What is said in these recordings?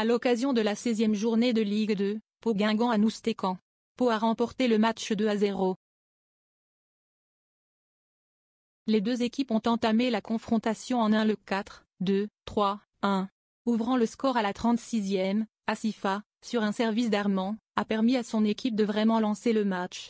À l'occasion de la 16e journée de Ligue 2, Pau Guingamp à Noustécan. Pau a remporté le match 2 à 0. Les deux équipes ont entamé la confrontation en 1 le 4, 2, 3, 1. Ouvrant le score à la 36e, Asifa, sur un service d'Armand, a permis à son équipe de vraiment lancer le match.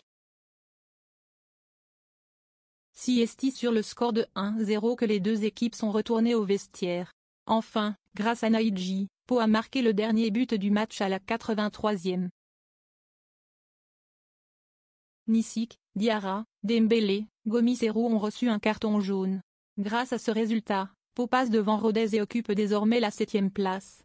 Si esti sur le score de 1-0 que les deux équipes sont retournées au vestiaire. Enfin, grâce à Naiji a marqué le dernier but du match à la 83e. Nissik, Diarra, Dembélé, Gomis et Roux ont reçu un carton jaune. Grâce à ce résultat, Pau passe devant Rodez et occupe désormais la 7e place.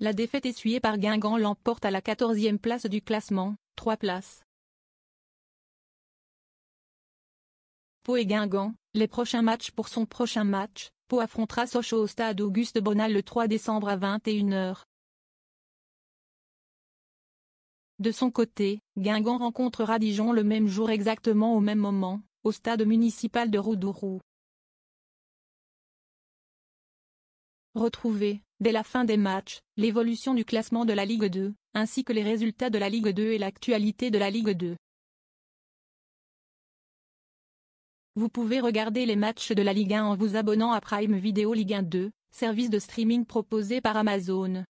La défaite essuyée par Guingamp l'emporte à la 14e place du classement, 3 places. Pau et Guingamp, les prochains matchs pour son prochain match, affrontera Sochaux au stade Auguste Bonal le 3 décembre à 21h. De son côté, Guingamp rencontrera Dijon le même jour exactement au même moment, au stade municipal de Roudourou. Retrouvez, dès la fin des matchs, l'évolution du classement de la Ligue 2, ainsi que les résultats de la Ligue 2 et l'actualité de la Ligue 2. Vous pouvez regarder les matchs de la Ligue 1 en vous abonnant à Prime Video Ligue 1 2, service de streaming proposé par Amazon.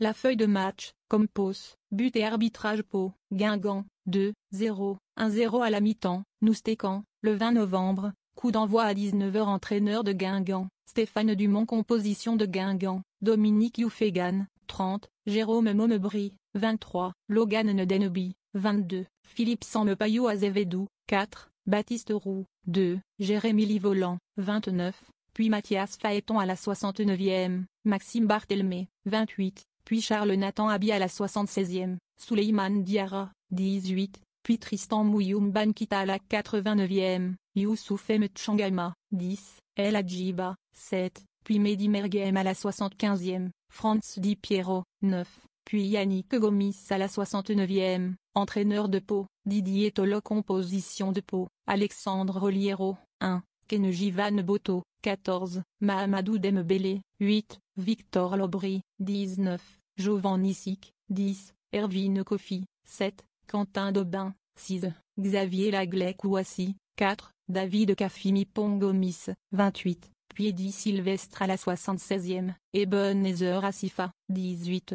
La feuille de match, Compos, but et arbitrage Pau, Guingamp, 2, 0, 1 0 à la mi-temps, Noustécan, le 20 novembre, coup d'envoi à 19h entraîneur de Guingamp, Stéphane Dumont composition de Guingamp, Dominique Youfegan, 30, Jérôme Momebri, 23, Logan Nedenobi, 22. Philippe à Azevedou, 4, Baptiste Roux, 2, Jérémy Livolan, 29, puis Mathias Faeton à la 69e, Maxime Barthelmé, 28, puis Charles Nathan Abi à la 76e, Souleyman Diara, 18, puis Tristan Mouyoum Banquita à la 89e, Youssouf Tchangama, 10, El Adjiba, 7, puis Mehdi Merguem à la 75e, Franz Di Piero, 9 puis Yannick Gomis à la 69e, entraîneur de Pau, Didier Tolo composition de Pau, Alexandre Oliero, 1, Kenji Van Boto, 14, Mahamadou Dembélé, 8, Victor Lobry, 19, Jovan Nissik, 10, Hervine Kofi, 7, Quentin Dobin, 6, Xavier Laglec Kouassi, 4, David Kafimi Pongomis, 28, puis Piedi Sylvestre à la 76e, Ebenezer Asifa, 18,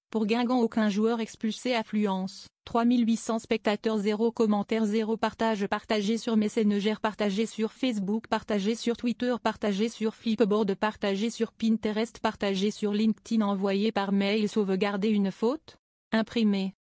Pour Guingamp aucun joueur expulsé affluence, 3800 spectateurs 0 commentaires 0 partage partagé sur Messenger partagé sur Facebook partagé sur Twitter partagé sur Flipboard partagé sur Pinterest partagé sur LinkedIn envoyé par mail sauvegarder une faute Imprimé